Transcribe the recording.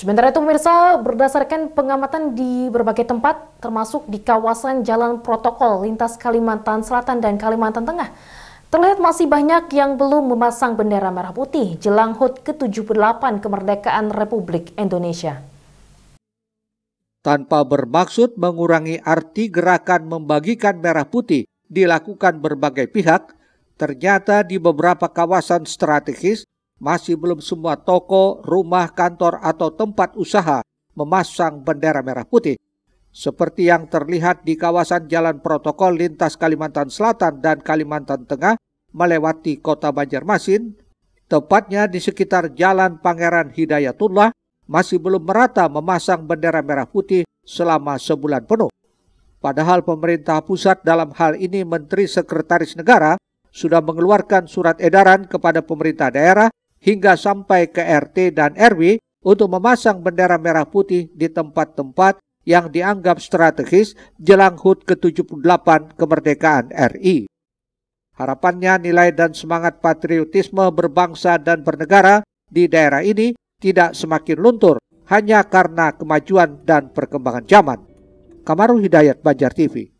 Sementara itu pemirsa, berdasarkan pengamatan di berbagai tempat, termasuk di kawasan jalan protokol lintas Kalimantan Selatan dan Kalimantan Tengah, terlihat masih banyak yang belum memasang bendera merah putih jelang HUT ke-78 kemerdekaan Republik Indonesia. Tanpa bermaksud mengurangi arti gerakan membagikan merah putih dilakukan berbagai pihak, ternyata di beberapa kawasan strategis masih belum semua toko, rumah, kantor, atau tempat usaha memasang bendera merah putih. Seperti yang terlihat di kawasan jalan protokol lintas Kalimantan Selatan dan Kalimantan Tengah melewati kota Banjarmasin, tepatnya di sekitar jalan Pangeran Hidayatullah, masih belum merata memasang bendera merah putih selama sebulan penuh. Padahal pemerintah pusat dalam hal ini Menteri Sekretaris Negara sudah mengeluarkan surat edaran kepada pemerintah daerah hingga sampai ke RT dan RW untuk memasang bendera merah putih di tempat-tempat yang dianggap strategis jelang HUT ke-78 kemerdekaan RI. Harapannya nilai dan semangat patriotisme berbangsa dan bernegara di daerah ini tidak semakin luntur hanya karena kemajuan dan perkembangan zaman. Kamaru Hidayat Banjar TV